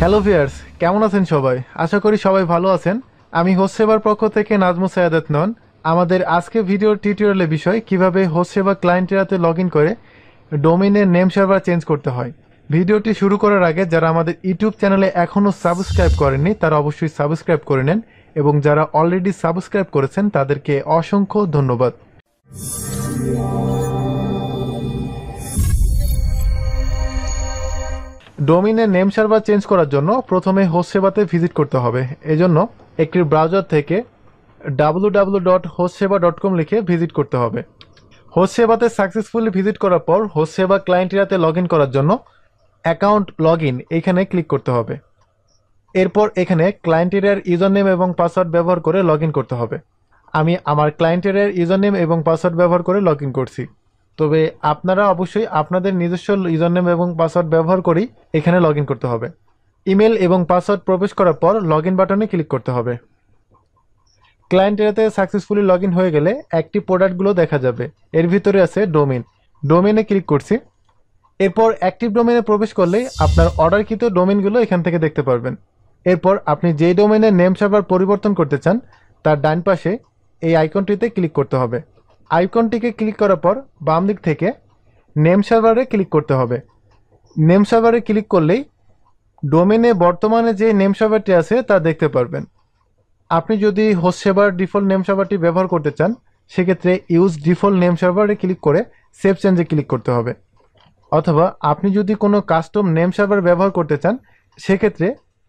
hello viewers কেমন আছেন সবাই আশা করি সবাই ভালো আছেন আমি সেবার পক্ষ থেকে নাজমু সায়াদাত নন আমাদের আজকে ভিডিওর টিউটোরিয়ালের বিষয় কিভাবে সেবা ক্লায়েন্টেরাতে লগ ইন করে ডোমিনের নেম সার্ভার চেঞ্জ করতে হয় ভিডিওটি শুরু করার আগে যারা আমাদের ইউটিউব চ্যানেলে এখনও সাবস্ক্রাইব করেননি তারা অবশ্যই সাবস্ক্রাইব করে নেন এবং যারা অলরেডি সাবস্ক্রাইব করেছেন তাদেরকে অসংখ্য ধন্যবাদ ডোমিনের নেম সার্ভার চেঞ্জ করার জন্য প্রথমে হোস্ট সেবাতে ভিজিট করতে হবে এজন্য একটি ব্রাউজার থেকে www.hostseva.com ডট সেবা ডট কম লিখে ভিজিট করতে হবে হোস্ট সেবাতে সাকসেসফুলি ভিজিট করার পর হোস্ট সেবা ক্লায়েন্ট এরাতে লগ ইন করার জন্য অ্যাকাউন্ট লগ ইন এখানে ক্লিক করতে হবে এরপর এখানে ক্লায়েন্ট এরিয়ার ইউজার নেম এবং পাসওয়ার্ড ব্যবহার করে লগ করতে হবে আমি আমার ক্লায়েন্ট এরিয়ার ইউজার নেম এবং পাসওয়ার্ড ব্যবহার করে লগ করছি তবে আপনারা অবশ্যই আপনাদের নিজস্ব ইউজারনেম এবং পাসওয়ার্ড ব্যবহার করেই এখানে লগ করতে হবে ইমেল এবং পাসওয়ার্ড প্রবেশ করার পর লগ বাটনে ক্লিক করতে হবে ক্লায়েন্ট এরাতে সাকসেসফুলি লগ হয়ে গেলে একটি প্রোডাক্টগুলো দেখা যাবে এর ভিতরে আছে ডোমেন ডোমেনে ক্লিক করছি এরপর অ্যাক্টিভ ডোমেনে প্রবেশ করলে আপনার অর্ডারকৃত ডোমেনগুলো এখান থেকে দেখতে পারবেন এরপর আপনি যেই ডোমেনের নেম সার্ভার পরিবর্তন করতে চান তার ডান পাশে এই আইকনটিতে ক্লিক করতে হবে আইকনটিকে ক্লিক করার পর বাম দিক থেকে নেম সার্ভারে ক্লিক করতে হবে নেম সার্ভারে ক্লিক করলেই ডোমেনে বর্তমানে যে নেম সার্ভারটি আছে তা দেখতে পারবেন আপনি যদি হোস্ট সেভার ডিফল্ট নেম সার্ভারটি ব্যবহার করতে চান সেক্ষেত্রে ইউজ ডিফল্ট নেম সার্ভারে ক্লিক করে সেভ চেঞ্জে ক্লিক করতে হবে অথবা আপনি যদি কোনো কাস্টম নেম সার্ভার ব্যবহার করতে চান সেক্ষেত্রে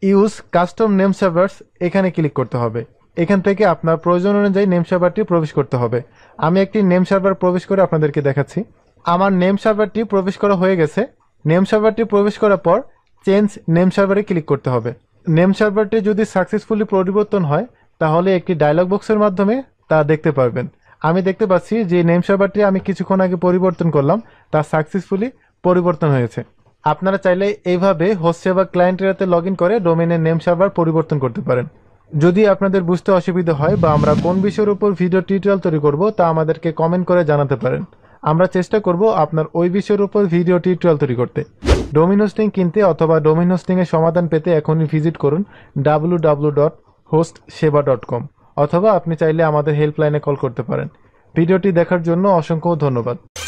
ইউজ কাস্টম নেম সার্ভার্স এখানে ক্লিক করতে হবে এখান থেকে আপনার প্রয়োজন অনুযায়ী নেম সার্ভারটি প্রবেশ করতে হবে আমি একটি নেম সার্ভার প্রবেশ করে আপনাদেরকে দেখাচ্ছি আমার নেম সার্ভারটি প্রবেশ করা হয়ে গেছে নেম সার্ভারটি প্রবেশ করার পর চেঞ্জ নেম সার্ভারে ক্লিক করতে হবে নেম সার্ভারটি যদি সাকসেসফুলি পরিবর্তন হয় তাহলে একটি ডায়লগ বক্সের মাধ্যমে তা দেখতে পারবেন আমি দেখতে পাচ্ছি যে নেম সার্ভারটি আমি কিছুক্ষণ আগে পরিবর্তন করলাম তা সাকসেসফুলি পরিবর্তন হয়েছে আপনারা চাইলে এইভাবে হোস্টে বা হাতে লগ ইন করে ডোমেনের নেম সার্ভার পরিবর্তন করতে পারেন যদি আপনাদের বুঝতে অসুবিধা হয় বা আমরা কোন বিষয়ের উপর ভিডিও টিউটোরিয়াল তৈরি করব তা আমাদেরকে কমেন্ট করে জানাতে পারেন আমরা চেষ্টা করব আপনার ওই বিষয়ের উপর ভিডিও টিউটোরিয়াল তৈরি করতে ডোমিনোস্টিং কিনতে অথবা ডোমিন এর সমাধান পেতে এখনই ভিজিট করুন www.hostseva.com dot Hostseva dot com অথবা আপনি চাইলে আমাদের হেল্পলাইনে কল করতে পারেন ভিডিওটি দেখার জন্য অসংখ্য ধন্যবাদ